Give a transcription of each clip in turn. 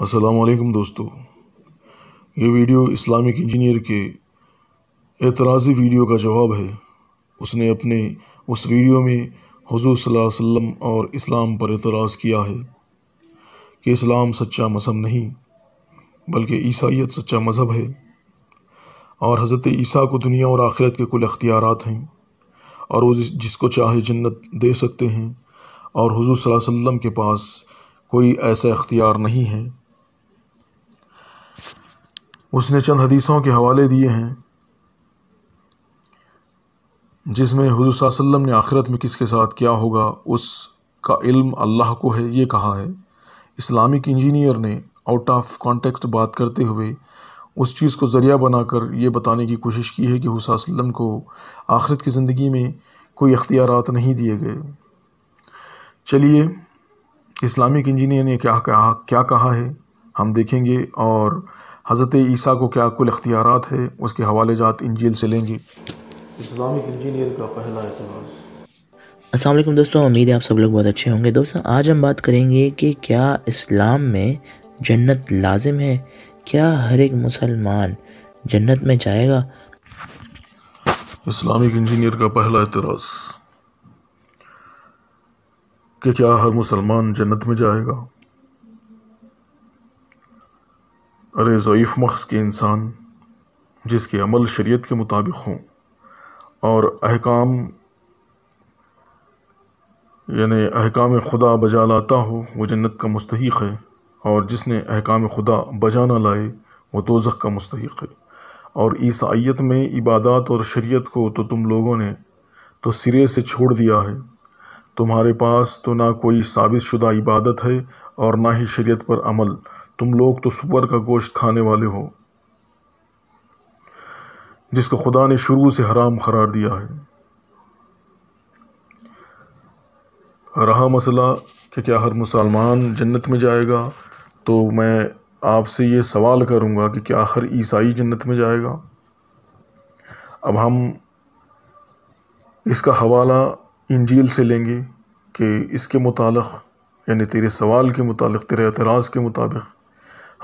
असलकम दोस्तों ये वीडियो इस्लामिक इंजीनियर के एतराज़ी वीडियो का जवाब है उसने अपने उस वीडियो में हजूर वसल्लम और इस्लाम पर एतराज़ किया है कि इस्लाम सच्चा मज़हब नहीं बल्कि ईसाइत सच्चा मज़हब है और हज़रत ईसा को दुनिया और आखिरत के कुल अख्तियार हैं और वो जिसको चाहे जन्नत दे सकते हैं और हजूर वसल्लम के पास कोई ऐसा अख्तियार नहीं है उसने चंद हदीसों के हवाले दिए हैं जिसमें हजू वसल्लम ने आखिरत में किसके साथ क्या होगा उसका इल्म अल्लाह को है ये कहा है इस्लामिक इंजीनियर ने आउट ऑफ कॉन्टेक्स्ट बात करते हुए उस चीज़ को ज़रिया बनाकर ये बताने की कोशिश की है कि हुसम को आखिरत की ज़िंदगी में कोई अख्तियार नहीं दिए गए चलिए इस्लामिक इंजीनियर ने क्या कहा क्या कहा है हम देखेंगे और हज़रत ईसा को क्या कुल अख्तियार है उसके हवाले जात इंजील से लेंगे इस्लामिक इंजीनियर का पहला एतराज़ असल दोस्तों उम्मीद है आप सब लोग बहुत अच्छे होंगे दोस्तों आज हम बात करेंगे कि क्या इस्लाम में जन्नत लाजिम है क्या हर एक मुसलमान जन्नत में जाएगा इस्लामिक इंजीनियर का पहला एतराज़ कि क्या हर मुसलमान जन्नत में जाएगा अरे ज़यीफ़ मख्स के इंसान जिसके अमल शरीयत के मुताबिक हों और अहकाम यानी अहकाम खुदा बजा लाता हो वो जन्नत का मुस्तक है और जिसने अहकाम खुदा बजा ना लाए वो दोजख का मुस्तक है और ईसाइत में इबादत और शरीयत को तो तुम लोगों ने तो सिरे से छोड़ दिया है तुम्हारे पास तो ना कोई साबित शुदा इबादत है और ना ही शरीयत पर अमल तुम लोग तो सुअर का गोश्त खाने वाले हो जिसको खुदा ने शुरू से हराम करार दिया है रहा मसला कि क्या हर मुसलमान जन्नत में जाएगा तो मैं आपसे ये सवाल करूँगा कि क्या हर ईसाई जन्नत में जाएगा अब हम इसका हवाला इंजील से लेंगे कि इसके मुतालिक यानी तेरे सवाल के मुतालिक तेरे एतराज़ के मुताबिक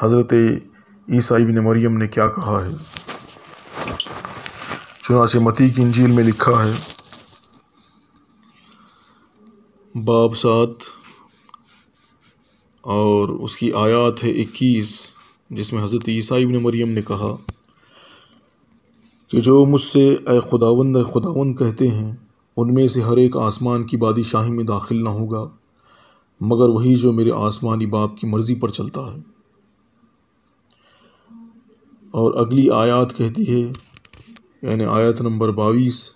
हज़रत ईसा इबन मरियम ने क्या कहा है चुनाच मती की इंजील में लिखा है बाब सात और उसकी आयात है इक्कीस जिसमें हज़रत ईसा इबन मरियम ने कहा कि जो मुझसे ए खुदावंद ए खुदावंद कहते हैं उनमें से हर एक आसमान की बादशाही में दाखिल ना होगा मगर वही जो मेरे आसमानी बाप की मर्ज़ी पर चलता है और अगली आयत कहती है यानि आयत नंबर बाईस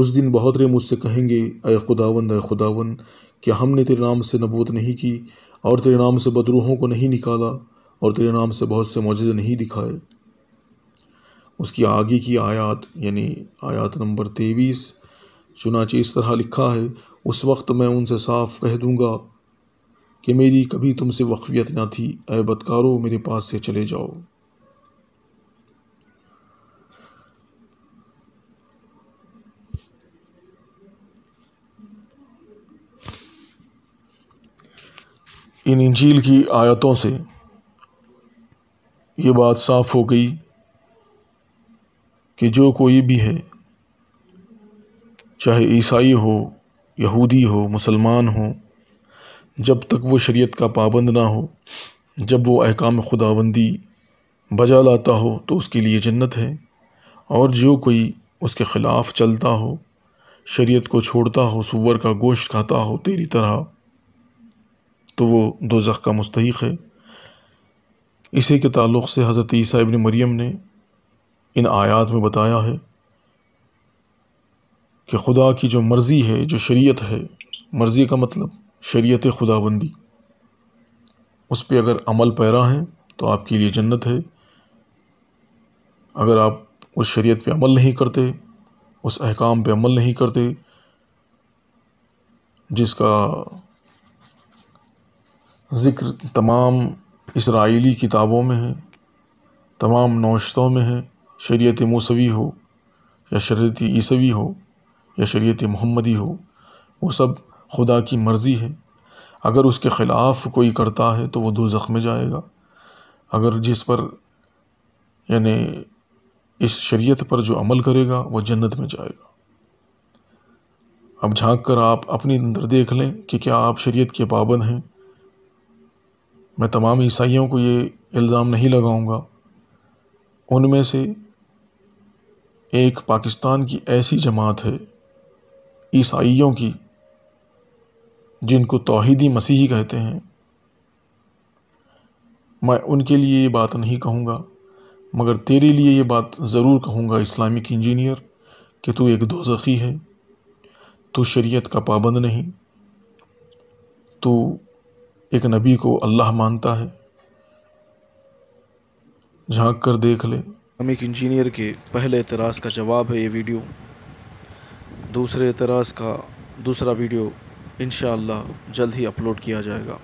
उस दिन बहुत रे मुझसे कहेंगे अय खुदावंद अय खुदावन कि हमने तेरे नाम से नबूत नहीं की और तेरे नाम से बदरूहों को नहीं निकाला और तेरे नाम से बहुत से मौजे नहीं दिखाए उसकी आगे की आयत यानी आयत नंबर तेईस चुनाचे इस तरह लिखा है उस वक्त मैं उनसे साफ कह दूँगा कि मेरी कभी तुमसे वक्फियत ना थी अय बदकारो मेरे पास से चले जाओ इन इंजील की आयतों से ये बात साफ हो गई कि जो कोई भी है चाहे ईसाई हो यहूदी हो मुसलमान हो जब तक वो शरीयत का पाबंद ना हो जब वो अहकाम खुदाबंदी बजा लाता हो तो उसके लिए जन्नत है और जो कोई उसके ख़िलाफ़ चलता हो शरीयत को छोड़ता हो सुअर का गोश्त खाता हो तेरी तरह तो वो दो का मुस्तक है इसी के ताल्लुक़ से हज़रत ईसा इबन मरीम ने इन आयात में बताया है कि खुदा की जो मर्ज़ी है जो शरीयत है मर्ज़ी का मतलब शरीयत खुदाबंदी उस पर अगर अमल पैरा है तो आपके लिए जन्नत है अगर आप उस शरीयत पे अमल नहीं करते उस अहकाम पे अमल नहीं करते जिसका ज़िक्र तमाम इसराइली किताबों में है तमाम नौशतों में है शरीयत मूसवी हो या शरीयत ईसवी हो या शरीयत मोहम्मदी हो वो सब खुदा की मर्ज़ी है अगर उसके ख़िलाफ़ कोई करता है तो वो दो में जाएगा अगर जिस पर यानी इस शरीयत पर जो अमल करेगा वो जन्नत में जाएगा अब झांक कर आप अपने अंदर देख लें कि क्या आप शरीयत के पाबंद हैं मैं तमाम ईसाइयों को ये इल्ज़ाम नहीं लगाऊंगा उनमें से एक पाकिस्तान की ऐसी जमात है ईसाइयों की जिनको तोहदी मसीही कहते हैं मैं उनके लिए ये बात नहीं कहूँगा मगर तेरे लिए ये बात ज़रूर कहूँगा इस्लामिक इंजीनियर कि तू एक दो है तू शरीयत का पाबंद नहीं तू एक नबी को अल्लाह मानता है झांक कर देख ले हम एक इंजीनियर के पहले एतराज़ का जवाब है ये वीडियो दूसरे एतराज़ का दूसरा वीडियो इन जल्द ही अपलोड किया जाएगा